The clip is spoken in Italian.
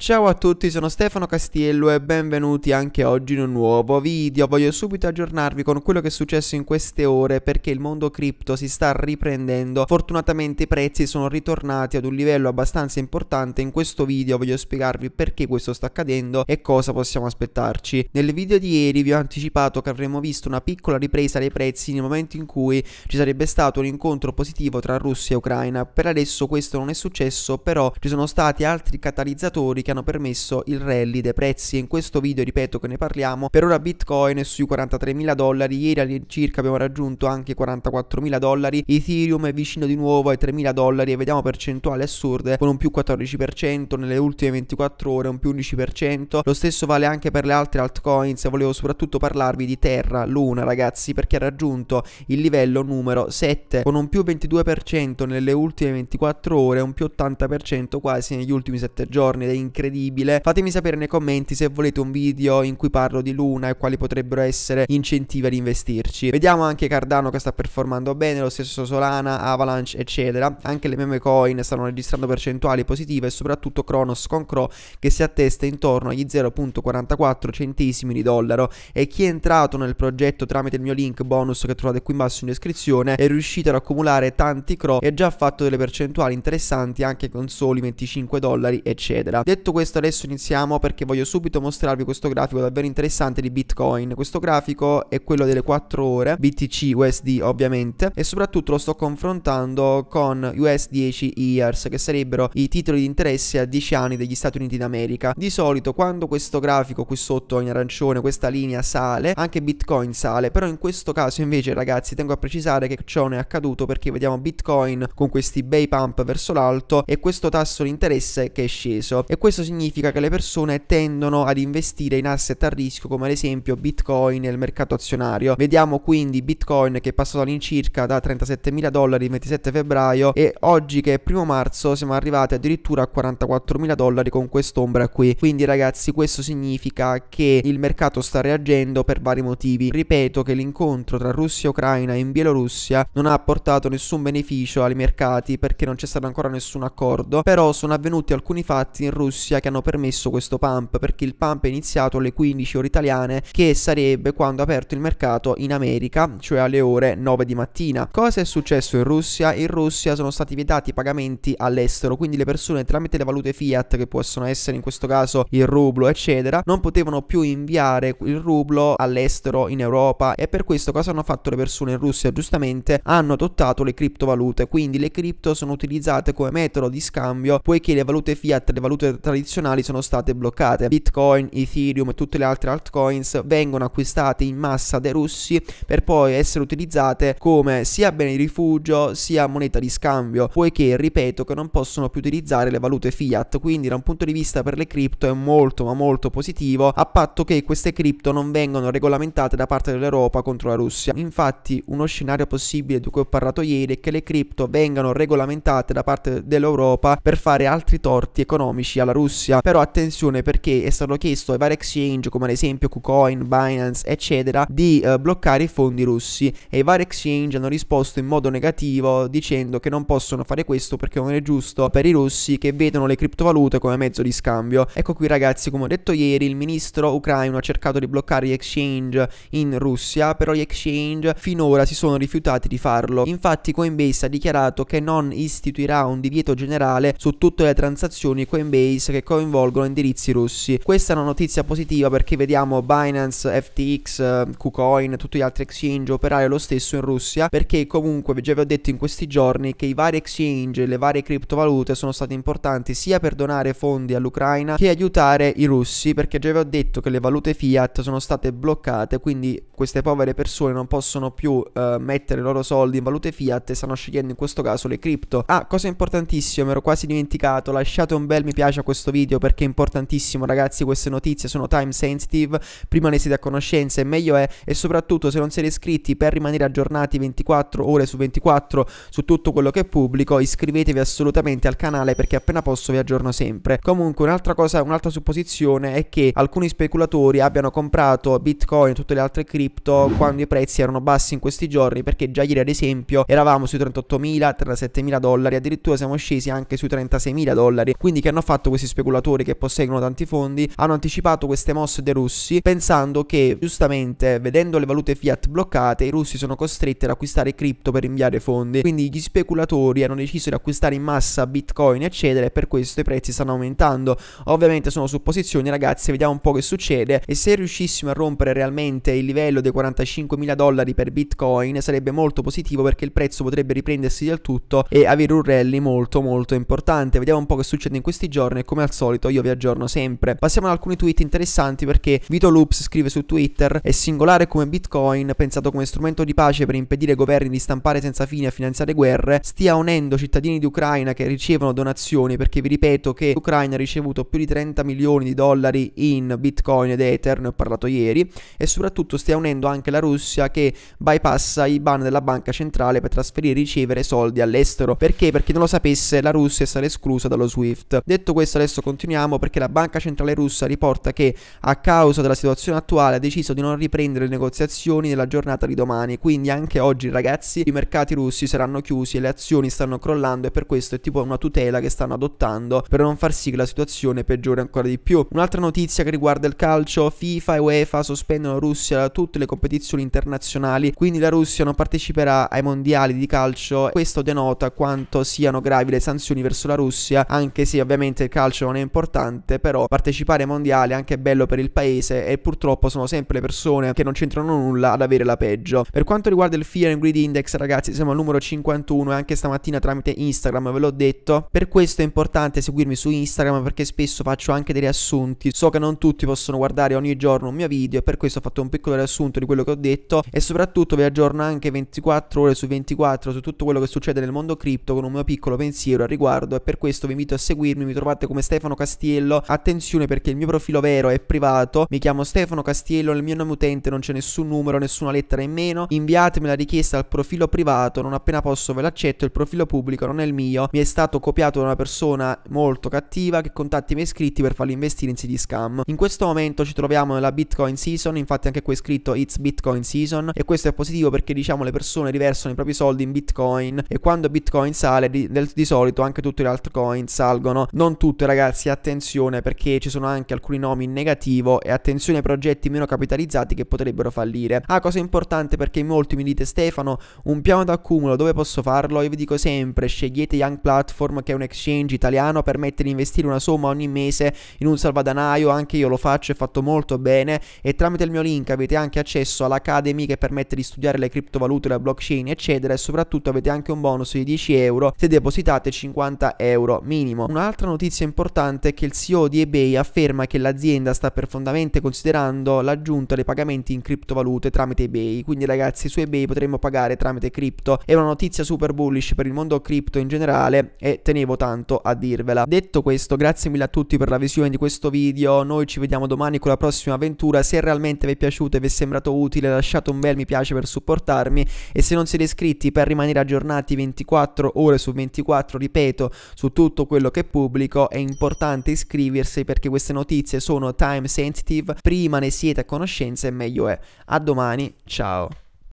Ciao a tutti, sono Stefano Castiello e benvenuti anche oggi in un nuovo video. Voglio subito aggiornarvi con quello che è successo in queste ore perché il mondo cripto si sta riprendendo. Fortunatamente i prezzi sono ritornati ad un livello abbastanza importante. In questo video voglio spiegarvi perché questo sta accadendo e cosa possiamo aspettarci. Nel video di ieri vi ho anticipato che avremmo visto una piccola ripresa dei prezzi nel momento in cui ci sarebbe stato un incontro positivo tra Russia e Ucraina. Per adesso questo non è successo, però ci sono stati altri catalizzatori che hanno permesso il rally dei prezzi e in questo video ripeto che ne parliamo. Per ora Bitcoin è sui 43.000 dollari, ieri all'incirca abbiamo raggiunto anche 44.000 dollari, Ethereum è vicino di nuovo ai 3.000 dollari e vediamo percentuali assurde con un più 14% nelle ultime 24 ore, un più 11%. Lo stesso vale anche per le altre altcoins, volevo soprattutto parlarvi di Terra, Luna ragazzi, perché ha raggiunto il livello numero 7 con un più 22% nelle ultime 24 ore, un più 80% quasi negli ultimi 7 giorni ed è incredibile incredibile. Fatemi sapere nei commenti se volete un video in cui parlo di Luna e quali potrebbero essere incentivi ad investirci. Vediamo anche Cardano che sta performando bene, lo stesso Solana, Avalanche, eccetera. Anche le meme coin stanno registrando percentuali positive e soprattutto Kronos con Cro che si attesta intorno agli 0.44 centesimi di dollaro e chi è entrato nel progetto tramite il mio link bonus che trovate qui in basso in descrizione è riuscito ad accumulare tanti Cro e ha già fatto delle percentuali interessanti anche con soli 25 dollari eccetera. Detto detto questo adesso iniziamo perché voglio subito mostrarvi questo grafico davvero interessante di Bitcoin. Questo grafico è quello delle 4 ore, BTC USD ovviamente, e soprattutto lo sto confrontando con US 10 Years, che sarebbero i titoli di interesse a 10 anni degli Stati Uniti d'America. Di solito quando questo grafico qui sotto in arancione, questa linea sale, anche Bitcoin sale, però in questo caso invece ragazzi tengo a precisare che ciò non è accaduto perché vediamo Bitcoin con questi bei pump verso l'alto e questo tasso di interesse che è sceso. E questo questo significa che le persone tendono ad investire in asset a rischio come ad esempio Bitcoin e il mercato azionario. Vediamo quindi Bitcoin che è passato all'incirca da 37 mila dollari il 27 febbraio e oggi che è primo marzo siamo arrivati addirittura a 44 mila dollari con quest'ombra qui. Quindi ragazzi questo significa che il mercato sta reagendo per vari motivi. Ripeto che l'incontro tra Russia e Ucraina in Bielorussia non ha portato nessun beneficio ai mercati perché non c'è stato ancora nessun accordo, però sono avvenuti alcuni fatti in Russia Russia che hanno permesso questo pump perché il pump è iniziato alle 15 ore italiane che sarebbe quando ha aperto il mercato in America cioè alle ore 9 di mattina cosa è successo in Russia? in Russia sono stati vietati i pagamenti all'estero quindi le persone tramite le valute fiat che possono essere in questo caso il rublo eccetera non potevano più inviare il rublo all'estero in Europa e per questo cosa hanno fatto le persone in Russia giustamente hanno adottato le criptovalute quindi le cripto sono utilizzate come metodo di scambio poiché le valute fiat le valute tradizionali tradizionali sono state bloccate. Bitcoin, Ethereum e tutte le altre altcoins vengono acquistate in massa dai russi per poi essere utilizzate come sia bene di rifugio sia moneta di scambio, poiché ripeto che non possono più utilizzare le valute fiat, quindi da un punto di vista per le cripto è molto ma molto positivo, a patto che queste cripto non vengano regolamentate da parte dell'Europa contro la Russia. Infatti uno scenario possibile di cui ho parlato ieri è che le cripto vengano regolamentate da parte dell'Europa per fare altri torti economici alla Russia Russia, però attenzione perché è stato chiesto ai vari exchange come ad esempio KuCoin, Binance eccetera di eh, bloccare i fondi russi e i vari exchange hanno risposto in modo negativo dicendo che non possono fare questo perché non è giusto per i russi che vedono le criptovalute come mezzo di scambio. Ecco qui ragazzi come ho detto ieri il ministro ucraino ha cercato di bloccare gli exchange in Russia però gli exchange finora si sono rifiutati di farlo. Infatti Coinbase ha dichiarato che non istituirà un divieto generale su tutte le transazioni Coinbase che coinvolgono indirizzi russi. Questa è una notizia positiva perché vediamo Binance, FTX, eh, KuCoin, tutti gli altri exchange operare lo stesso in Russia perché comunque già vi ho detto in questi giorni che i vari exchange e le varie criptovalute sono state importanti sia per donare fondi all'Ucraina che aiutare i russi perché già vi ho detto che le valute fiat sono state bloccate quindi queste povere persone non possono più eh, mettere i loro soldi in valute fiat e stanno scegliendo in questo caso le cripto. Ah, cosa importantissima, ero quasi dimenticato, lasciate un bel mi piace a questo questo video perché è importantissimo ragazzi, queste notizie sono time sensitive, prima ne siete a conoscenza e meglio è e soprattutto se non siete iscritti per rimanere aggiornati 24 ore su 24 su tutto quello che pubblico iscrivetevi assolutamente al canale perché appena posso vi aggiorno sempre. Comunque un'altra cosa, un'altra supposizione è che alcuni speculatori abbiano comprato bitcoin e tutte le altre cripto quando i prezzi erano bassi in questi giorni perché già ieri ad esempio eravamo sui 38.000, 37.000 dollari, addirittura siamo scesi anche sui 36.000 dollari, quindi che hanno fatto questi speculatori che posseggono tanti fondi hanno anticipato queste mosse dei russi pensando che giustamente vedendo le valute fiat bloccate i russi sono costretti ad acquistare cripto per inviare fondi quindi gli speculatori hanno deciso di acquistare in massa bitcoin eccetera e per questo i prezzi stanno aumentando ovviamente sono supposizioni ragazzi vediamo un po' che succede e se riuscissimo a rompere realmente il livello dei 45.000 dollari per bitcoin sarebbe molto positivo perché il prezzo potrebbe riprendersi del tutto e avere un rally molto molto importante vediamo un po' che succede in questi giorni e come come al solito io vi aggiorno sempre. Passiamo ad alcuni tweet interessanti perché Vito Loops scrive su Twitter è singolare come Bitcoin, pensato come strumento di pace per impedire ai governi di stampare senza fine e finanziare guerre, stia unendo cittadini di Ucraina che ricevono donazioni perché vi ripeto che l'Ucraina ha ricevuto più di 30 milioni di dollari in Bitcoin ed Ether, ne ho parlato ieri, e soprattutto stia unendo anche la Russia che bypassa i ban della banca centrale per trasferire e ricevere soldi all'estero. Perché? Per chi non lo sapesse la Russia è stata esclusa dallo SWIFT. Detto questo adesso adesso continuiamo perché la Banca Centrale Russa riporta che a causa della situazione attuale ha deciso di non riprendere le negoziazioni nella giornata di domani, quindi anche oggi ragazzi i mercati russi saranno chiusi e le azioni stanno crollando e per questo è tipo una tutela che stanno adottando per non far sì che la situazione peggiori ancora di più. Un'altra notizia che riguarda il calcio, FIFA e UEFA sospendono Russia da tutte le competizioni internazionali, quindi la Russia non parteciperà ai mondiali di calcio. Questo denota quanto siano gravi le sanzioni verso la Russia, anche se ovviamente il calcio calcio non è importante, però partecipare ai mondiali è anche bello per il paese e purtroppo sono sempre le persone che non c'entrano nulla ad avere la peggio. Per quanto riguarda il Fear and Greed Index, ragazzi, siamo al numero 51 e anche stamattina tramite Instagram ve l'ho detto. Per questo è importante seguirmi su Instagram perché spesso faccio anche dei riassunti. So che non tutti possono guardare ogni giorno un mio video e per questo ho fatto un piccolo riassunto di quello che ho detto e soprattutto vi aggiorno anche 24 ore su 24 su tutto quello che succede nel mondo cripto con un mio piccolo pensiero al riguardo e per questo vi invito a seguirmi, mi trovate come Stefano Castiello. Attenzione perché il mio profilo vero è privato. Mi chiamo Stefano Castiello, nel mio nome utente non c'è nessun numero, nessuna lettera in meno. Inviatemi la richiesta al profilo privato, non appena posso ve l'accetto, il profilo pubblico non è il mio. Mi è stato copiato da una persona molto cattiva che contatti i miei iscritti per farli investire in siti scam. In questo momento ci troviamo nella Bitcoin Season, infatti anche qui è scritto It's Bitcoin Season e questo è positivo perché diciamo le persone riversano i propri soldi in Bitcoin e quando Bitcoin sale di, del, di solito anche tutte le altcoin salgono. Non tutte ragazzi ragazzi attenzione perché ci sono anche alcuni nomi in negativo e attenzione ai progetti meno capitalizzati che potrebbero fallire. Ah, cosa importante perché molti mi dite Stefano, un piano d'accumulo dove posso farlo? Io vi dico sempre, scegliete Young Platform che è un exchange italiano, permette di investire una somma ogni mese in un salvadanaio, anche io lo faccio, è fatto molto bene e tramite il mio link avete anche accesso all'Academy che permette di studiare le criptovalute, la blockchain eccetera e soprattutto avete anche un bonus di 10 euro se depositate 50 euro minimo. Un'altra notizia importante importante è che il CEO di eBay afferma che l'azienda sta profondamente considerando l'aggiunta dei pagamenti in criptovalute tramite eBay, quindi ragazzi su eBay potremmo pagare tramite cripto, è una notizia super bullish per il mondo cripto in generale e tenevo tanto a dirvela. Detto questo, grazie mille a tutti per la visione di questo video, noi ci vediamo domani con la prossima avventura, se realmente vi è piaciuto e vi è sembrato utile lasciate un bel mi piace per supportarmi e se non siete iscritti per rimanere aggiornati 24 ore su 24, ripeto, su tutto quello che pubblico e in importante iscriversi perché queste notizie sono time sensitive, prima ne siete a conoscenza e meglio è. A domani, ciao!